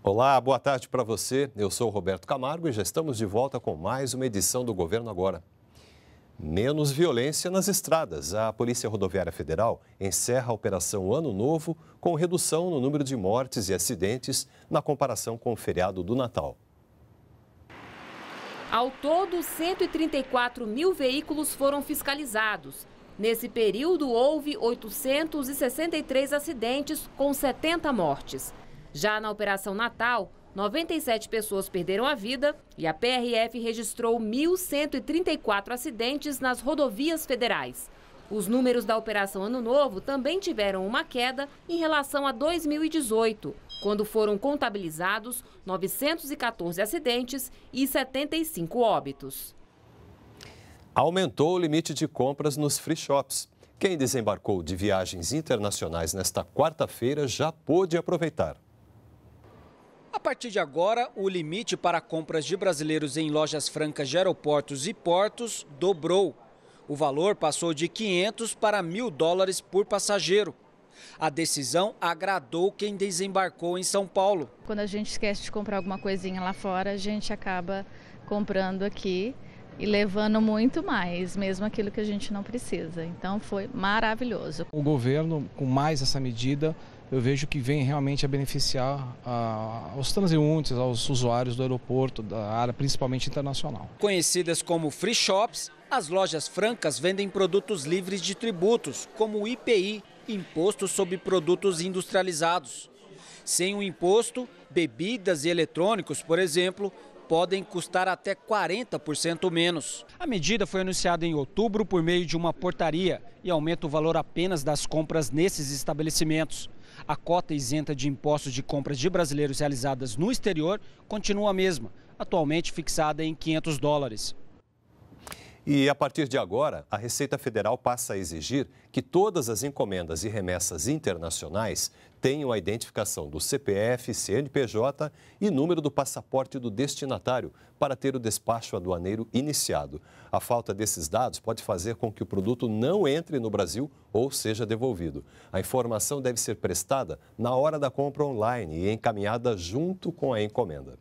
Olá, boa tarde para você. Eu sou Roberto Camargo e já estamos de volta com mais uma edição do Governo Agora. Menos violência nas estradas. A Polícia Rodoviária Federal encerra a Operação Ano Novo com redução no número de mortes e acidentes na comparação com o feriado do Natal. Ao todo, 134 mil veículos foram fiscalizados. Nesse período, houve 863 acidentes, com 70 mortes. Já na Operação Natal, 97 pessoas perderam a vida e a PRF registrou 1.134 acidentes nas rodovias federais. Os números da Operação Ano Novo também tiveram uma queda em relação a 2018, quando foram contabilizados 914 acidentes e 75 óbitos. Aumentou o limite de compras nos free shops. Quem desembarcou de viagens internacionais nesta quarta-feira já pôde aproveitar. A partir de agora, o limite para compras de brasileiros em lojas francas de aeroportos e portos dobrou. O valor passou de 500 para 1.000 dólares por passageiro. A decisão agradou quem desembarcou em São Paulo. Quando a gente esquece de comprar alguma coisinha lá fora, a gente acaba comprando aqui e levando muito mais, mesmo aquilo que a gente não precisa. Então foi maravilhoso. O governo, com mais essa medida, eu vejo que vem realmente a beneficiar os aos transeuntes, aos usuários do aeroporto, da área principalmente internacional. Conhecidas como free shops, as lojas francas vendem produtos livres de tributos, como o IPI, Imposto sobre Produtos Industrializados. Sem o imposto, bebidas e eletrônicos, por exemplo, podem custar até 40% menos. A medida foi anunciada em outubro por meio de uma portaria e aumenta o valor apenas das compras nesses estabelecimentos. A cota isenta de impostos de compras de brasileiros realizadas no exterior continua a mesma, atualmente fixada em 500 dólares. E a partir de agora, a Receita Federal passa a exigir que todas as encomendas e remessas internacionais tenham a identificação do CPF, CNPJ e número do passaporte do destinatário para ter o despacho aduaneiro iniciado. A falta desses dados pode fazer com que o produto não entre no Brasil ou seja devolvido. A informação deve ser prestada na hora da compra online e encaminhada junto com a encomenda.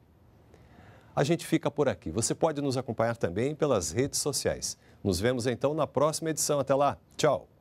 A gente fica por aqui. Você pode nos acompanhar também pelas redes sociais. Nos vemos então na próxima edição. Até lá. Tchau.